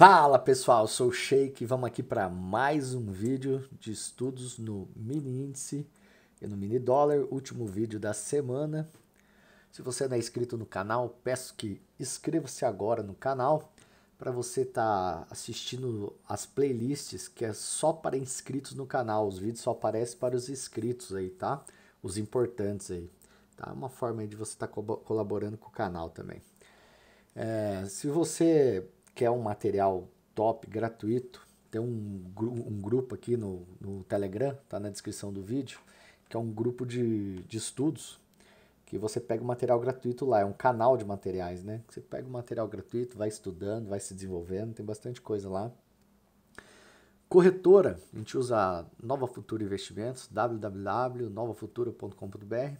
Fala pessoal, sou o Sheik e vamos aqui para mais um vídeo de estudos no mini índice e no mini dólar, último vídeo da semana. Se você não é inscrito no canal, peço que inscreva-se agora no canal para você estar tá assistindo as playlists que é só para inscritos no canal. Os vídeos só aparecem para os inscritos aí, tá? Os importantes aí. Tá? É uma forma de você estar tá colaborando com o canal também. É, se você quer um material top, gratuito, tem um, um grupo aqui no, no Telegram, tá na descrição do vídeo, que é um grupo de, de estudos que você pega o material gratuito lá, é um canal de materiais, né? Você pega o material gratuito, vai estudando, vai se desenvolvendo, tem bastante coisa lá. Corretora, a gente usa Nova Futura Investimentos, www.novafutura.com.br.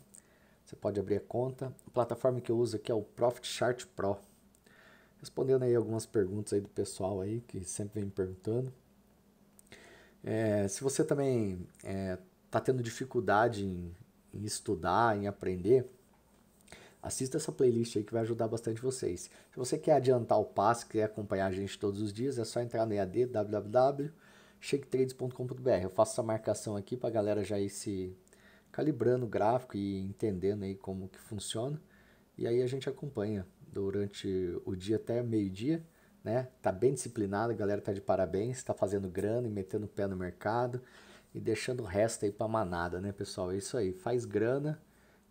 Você pode abrir a conta. A plataforma que eu uso aqui é o Profit Chart Pro respondendo aí algumas perguntas aí do pessoal aí que sempre vem me perguntando. É, se você também está é, tá tendo dificuldade em, em, estudar, em aprender, assista essa playlist aí que vai ajudar bastante vocês. Se você quer adiantar o passo, quer acompanhar a gente todos os dias, é só entrar no EAD www.shaketrades.com.br. Eu faço essa marcação aqui para a galera já ir se calibrando o gráfico e entendendo aí como que funciona. E aí a gente acompanha durante o dia até meio-dia, né? Tá bem disciplinado, a galera tá de parabéns, tá fazendo grana e metendo o pé no mercado e deixando o resto aí pra manada, né, pessoal? É isso aí, faz grana,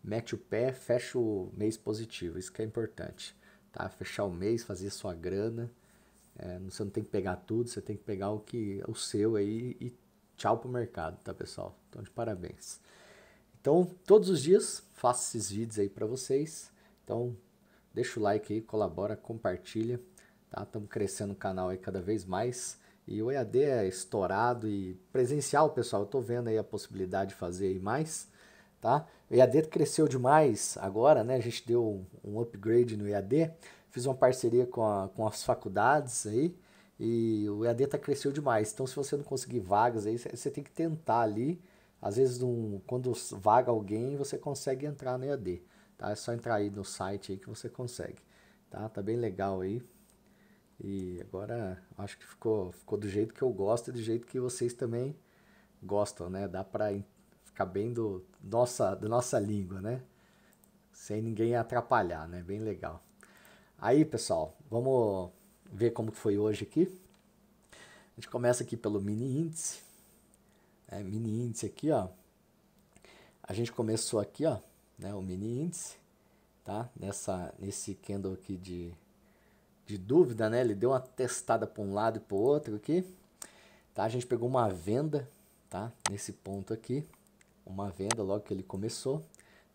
mete o pé, fecha o mês positivo, isso que é importante, tá? Fechar o mês, fazer sua grana, é, você não tem que pegar tudo, você tem que pegar o que o seu aí e tchau pro mercado, tá, pessoal? Então, de parabéns. Então, todos os dias faço esses vídeos aí para vocês. Então, Deixa o like aí, colabora, compartilha. Estamos tá? crescendo o canal aí cada vez mais. E o EAD é estourado e presencial, pessoal. Eu tô vendo aí a possibilidade de fazer aí mais, tá? O EAD cresceu demais agora, né? A gente deu um upgrade no EAD. Fiz uma parceria com, a, com as faculdades aí. E o EAD tá cresceu demais. Então, se você não conseguir vagas aí, você tem que tentar ali. Às vezes, um, quando vaga alguém, você consegue entrar no EAD tá? É só entrar aí no site aí que você consegue, tá? Tá bem legal aí. E agora acho que ficou, ficou do jeito que eu gosto e do jeito que vocês também gostam, né? Dá para ficar bem do nossa, da nossa língua, né? Sem ninguém atrapalhar, né? Bem legal. Aí, pessoal, vamos ver como foi hoje aqui. A gente começa aqui pelo mini índice. É, mini índice aqui, ó. A gente começou aqui, ó, né, o mini índice, tá? Nessa, nesse candle aqui de, de dúvida, né? Ele deu uma testada para um lado e para o outro aqui, tá? A gente pegou uma venda, tá? Nesse ponto aqui, uma venda logo que ele começou,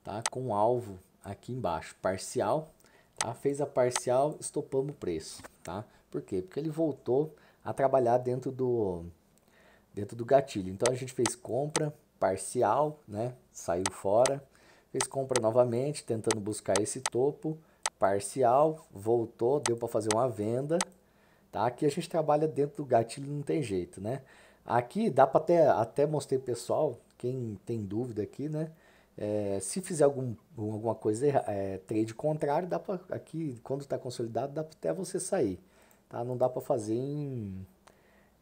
tá? Com um alvo aqui embaixo, parcial, tá? Fez a parcial, estopamos o preço, tá? Por quê? Porque ele voltou a trabalhar dentro do dentro do gatilho. Então a gente fez compra parcial, né? Saiu fora, fez compra novamente, tentando buscar esse topo parcial, voltou, deu para fazer uma venda, tá? Aqui a gente trabalha dentro do gatilho, não tem jeito, né? Aqui dá para até, até mostrar pessoal, quem tem dúvida aqui, né? É, se fizer algum, alguma coisa, é, trade contrário, dá para aqui, quando está consolidado, dá até você sair, tá? Não dá para fazer em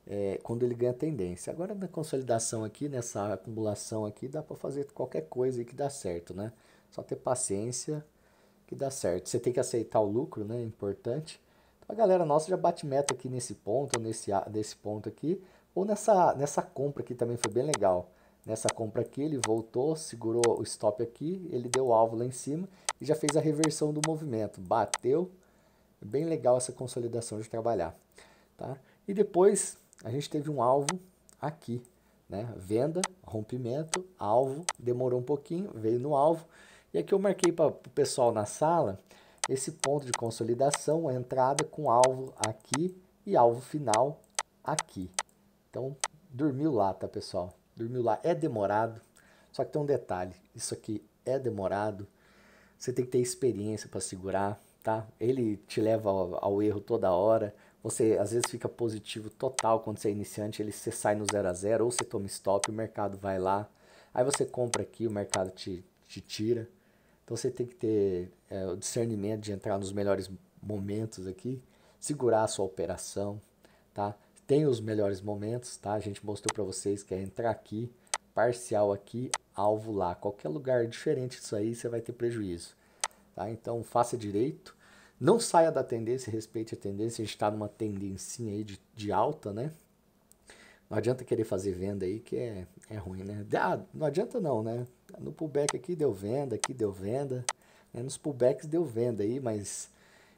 é, quando ele ganha tendência. Agora na consolidação aqui, nessa acumulação aqui, dá para fazer qualquer coisa que dá certo, né? Só ter paciência que dá certo. Você tem que aceitar o lucro, né? É importante. Então, a galera nossa já bate meta aqui nesse ponto, nesse nesse ponto aqui, ou nessa nessa compra aqui também foi bem legal. Nessa compra aqui ele voltou, segurou o stop aqui, ele deu o alvo lá em cima e já fez a reversão do movimento. Bateu. Bem legal essa consolidação de trabalhar, tá? E depois a gente teve um alvo aqui, né? Venda, rompimento, alvo, demorou um pouquinho, veio no alvo. E aqui eu marquei para o pessoal na sala esse ponto de consolidação, a entrada com alvo aqui e alvo final aqui. Então, dormiu lá, tá, pessoal? Dormiu lá. É demorado, só que tem um detalhe, isso aqui é demorado, você tem que ter experiência para segurar, tá? Ele te leva ao, ao erro toda hora, você às vezes fica positivo total quando você é iniciante, ele você sai no zero a zero ou você toma stop, o mercado vai lá. Aí você compra aqui, o mercado te, te tira. Então você tem que ter é, o discernimento de entrar nos melhores momentos aqui, segurar a sua operação, tá? Tem os melhores momentos, tá? A gente mostrou para vocês que é entrar aqui, parcial aqui, alvo lá. Qualquer lugar diferente disso aí, você vai ter prejuízo, tá? Então faça direito não saia da tendência, respeite a tendência. A gente está numa tendencinha aí de, de alta, né? Não adianta querer fazer venda aí que é, é ruim, né? Ah, não adianta não, né? No pullback aqui deu venda, aqui deu venda. Né? Nos pullbacks deu venda aí, mas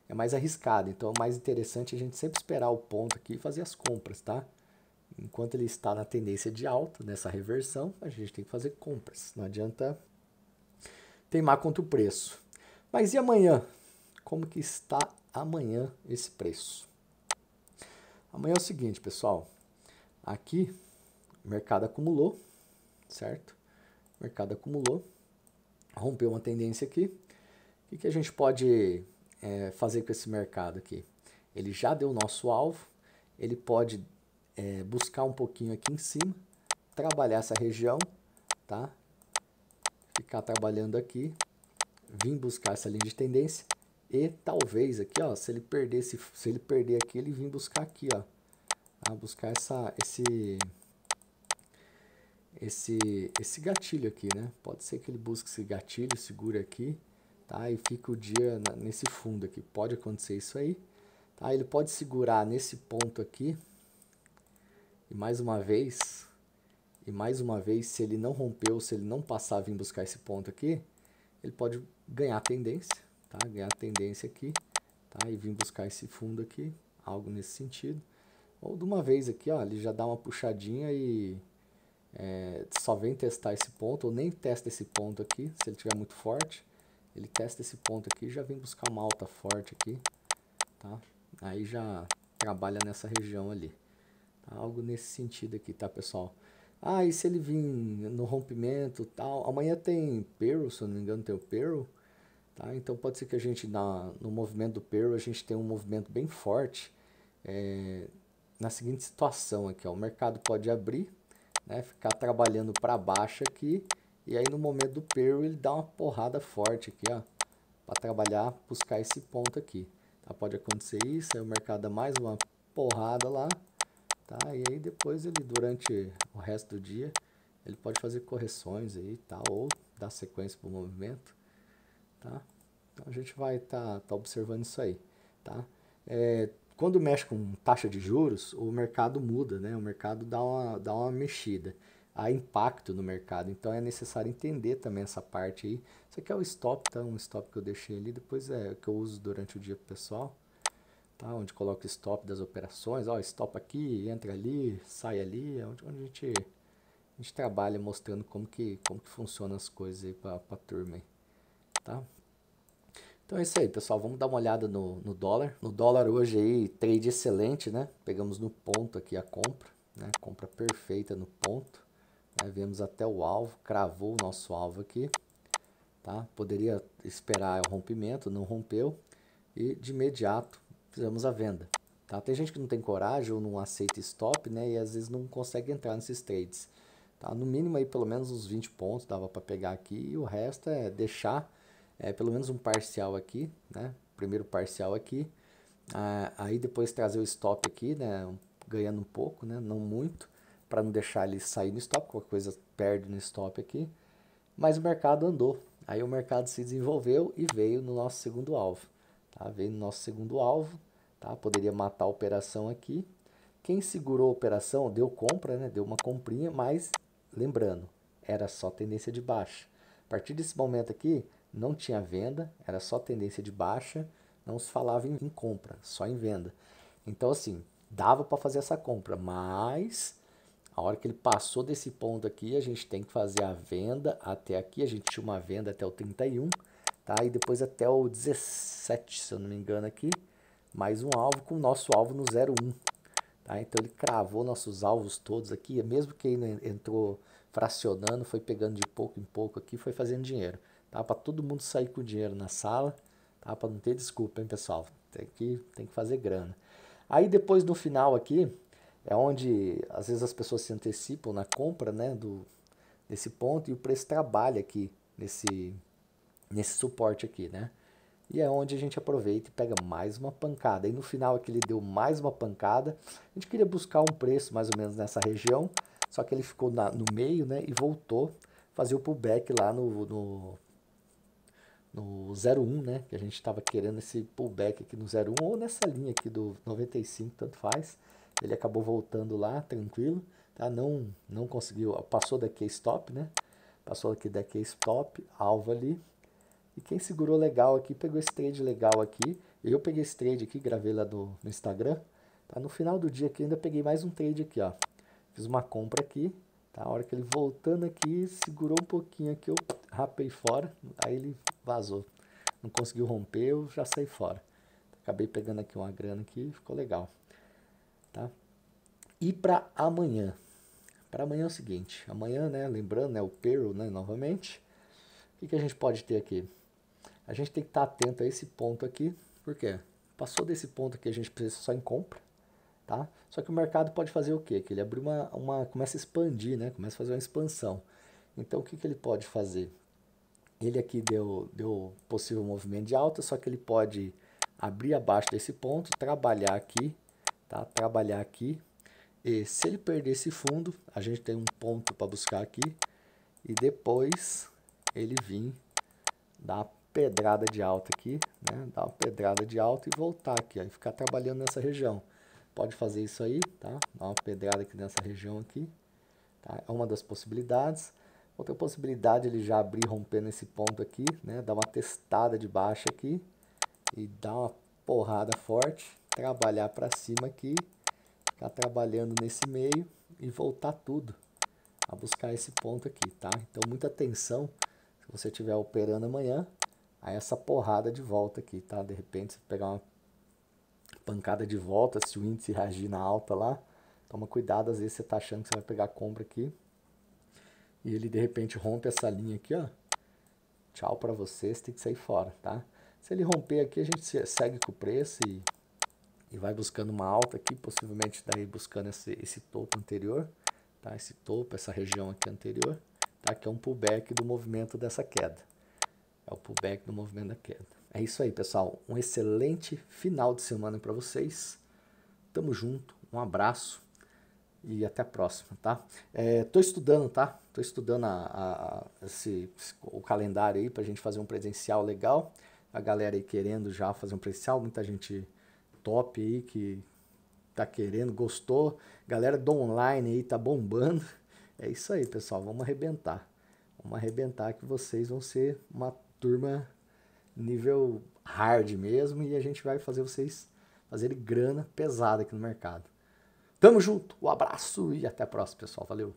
é mais arriscado. Então é mais interessante a gente sempre esperar o ponto aqui e fazer as compras, tá? Enquanto ele está na tendência de alta, nessa reversão, a gente tem que fazer compras. Não adianta teimar contra o preço. Mas e amanhã? como que está amanhã esse preço. Amanhã é o seguinte, pessoal. Aqui, o mercado acumulou, certo? O mercado acumulou, rompeu uma tendência aqui. O que, que a gente pode é, fazer com esse mercado aqui? Ele já deu o nosso alvo, ele pode é, buscar um pouquinho aqui em cima, trabalhar essa região, tá? Ficar trabalhando aqui, vir buscar essa linha de tendência e talvez aqui, ó, se ele perder esse, se ele perder aqui, ele vir buscar aqui, ó, tá? buscar essa, esse, esse, esse gatilho aqui, né? Pode ser que ele busque esse gatilho, segura aqui, tá? E fica o dia na, nesse fundo aqui. Pode acontecer isso aí, tá? Ele pode segurar nesse ponto aqui. E mais uma vez, e mais uma vez, se ele não rompeu, se ele não passar vir buscar esse ponto aqui, ele pode ganhar tendência tá? ganhar tendência aqui tá? e vir buscar esse fundo aqui, algo nesse sentido. Ou de uma vez aqui, ó, ele já dá uma puxadinha e é, só vem testar esse ponto, ou nem testa esse ponto aqui, se ele tiver muito forte. Ele testa esse ponto aqui e já vem buscar uma alta forte aqui, tá? Aí já trabalha nessa região ali. Tá? Algo nesse sentido aqui, tá, pessoal? Ah, e se ele vir no rompimento tal? Amanhã tem Pearl, se eu não me engano, tem o Pearl. Tá? Então pode ser que a gente, na, no movimento do peru a gente tenha um movimento bem forte é, na seguinte situação aqui. Ó, o mercado pode abrir, né, ficar trabalhando para baixo aqui, e aí no momento do peru ele dá uma porrada forte aqui, ó, para trabalhar, buscar esse ponto aqui. Tá? Pode acontecer isso, aí o mercado dá mais uma porrada lá, tá? E aí depois ele durante o resto do dia ele pode fazer correções aí, tá? Ou dar sequência para o movimento. Tá? Então a gente vai estar tá, tá observando isso aí. Tá? É, quando mexe com taxa de juros, o mercado muda, né? o mercado dá uma, dá uma mexida. Há impacto no mercado, então é necessário entender também essa parte aí. Isso aqui é o stop, tá? um stop que eu deixei ali, depois é que eu uso durante o dia pessoal. Tá, onde coloca stop das operações, ó, stop aqui, entra ali, sai ali, é onde, onde a, gente, a gente trabalha mostrando como que, como que funcionam as coisas aí para a turma aí tá? Então é isso aí, pessoal. Vamos dar uma olhada no, no dólar. No dólar hoje aí, trade excelente, né? Pegamos no ponto aqui a compra, né? Compra perfeita no ponto. Né? Viemos até o alvo, cravou o nosso alvo aqui, tá? Poderia esperar o rompimento, não rompeu. E de imediato fizemos a venda, tá? Tem gente que não tem coragem ou não aceita stop, né? E às vezes não consegue entrar nesses trades, tá? No mínimo aí pelo menos uns 20 pontos dava para pegar aqui e o resto é deixar é, pelo menos um parcial aqui, né? Primeiro parcial aqui, ah, aí depois trazer o stop aqui, né? Ganhando um pouco, né? Não muito, para não deixar ele sair no stop, qualquer coisa perde no stop aqui. Mas o mercado andou, aí o mercado se desenvolveu e veio no nosso segundo alvo, tá? Veio no nosso segundo alvo, tá? Poderia matar a operação aqui. Quem segurou a operação deu compra, né? Deu uma comprinha, mas lembrando, era só tendência de baixa. A partir desse momento aqui, não tinha venda, era só tendência de baixa, não se falava em, compra, só em venda. Então, assim, dava para fazer essa compra, mas a hora que ele passou desse ponto aqui, a gente tem que fazer a venda até aqui. A gente tinha uma venda até o 31, tá? E depois até o 17, se eu não me engano, aqui. Mais um alvo com o nosso alvo no 01, tá? Então ele cravou nossos alvos todos aqui, mesmo que ele entrou fracionando, foi pegando de pouco em pouco aqui, foi fazendo dinheiro tá? Para todo mundo sair com o dinheiro na sala, tá? Para não ter desculpa, hein, pessoal? Tem que, tem que fazer grana. Aí depois no final aqui, é onde às vezes as pessoas se antecipam na compra, né, do desse ponto e o preço trabalha aqui nesse nesse suporte aqui, né? E é onde a gente aproveita e pega mais uma pancada. E no final aqui é ele deu mais uma pancada. A gente queria buscar um preço mais ou menos nessa região, só que ele ficou na, no meio, né, e voltou fazer o pullback lá no, no no 01, né? Que a gente estava querendo esse pullback aqui no 01 ou nessa linha aqui do 95, tanto faz. Ele acabou voltando lá, tranquilo, tá? Não, não conseguiu, passou da case stop, né? Passou aqui daqui case stop, alvo ali. E quem segurou legal aqui, pegou esse trade legal aqui. Eu peguei esse trade aqui, gravei lá no, no Instagram. Tá? No final do dia aqui, ainda peguei mais um trade aqui, ó. Fiz uma compra aqui, tá? A hora que ele voltando aqui, segurou um pouquinho aqui, eu rapei fora. Aí ele vazou. Não conseguiu romper, eu já saí fora. Acabei pegando aqui uma grana que ficou legal. Tá? E para amanhã? Para amanhã é o seguinte, amanhã, né, lembrando, é o payroll, né, novamente, o que, que a gente pode ter aqui? A gente tem que estar tá atento a esse ponto aqui, porque passou desse ponto aqui a gente precisa só em compra, tá? Só que o mercado pode fazer o quê? Que ele abre uma, uma começa a expandir, né? Começa a fazer uma expansão. Então o que, que ele pode fazer? Ele aqui deu, deu possível movimento de alta, só que ele pode abrir abaixo desse ponto, trabalhar aqui, tá? Trabalhar aqui. E se ele perder esse fundo, a gente tem um ponto para buscar aqui. E depois ele vir dar uma pedrada de alta aqui, né? Dar uma pedrada de alta e voltar aqui, ó, e ficar trabalhando nessa região. Pode fazer isso aí, tá? Dar uma pedrada aqui nessa região aqui, tá? É uma das possibilidades. Outra possibilidade ele já abrir rompendo esse ponto aqui, né? Dar uma testada de baixa aqui e dar uma porrada forte, trabalhar para cima aqui, ficar trabalhando nesse meio e voltar tudo a buscar esse ponto aqui, tá? Então muita atenção se você estiver operando amanhã a essa porrada de volta aqui, tá? De repente você pegar uma pancada de volta, se o índice reagir na alta lá, toma cuidado, às vezes você tá achando que você vai pegar compra aqui, e ele de repente rompe essa linha aqui, ó. Tchau para vocês, tem que sair fora, tá? Se ele romper aqui, a gente segue com o preço e, e vai buscando uma alta aqui, possivelmente daí buscando esse, esse topo anterior, tá? Esse topo, essa região aqui anterior, tá? Que é um pullback do movimento dessa queda. É o pullback do movimento da queda. É isso aí, pessoal. Um excelente final de semana para vocês. Tamo junto. Um abraço e até a próxima, tá? Estou é, estudando, tá? Estou estudando a, a esse, o calendário aí para a gente fazer um presencial legal. A galera aí querendo já fazer um presencial, muita gente top aí que tá querendo, gostou. Galera do online aí tá bombando. É isso aí, pessoal. Vamos arrebentar. Vamos arrebentar que vocês vão ser uma turma nível hard mesmo e a gente vai fazer vocês fazerem grana pesada aqui no mercado. Tamo junto, um abraço e até a próxima, pessoal. Valeu!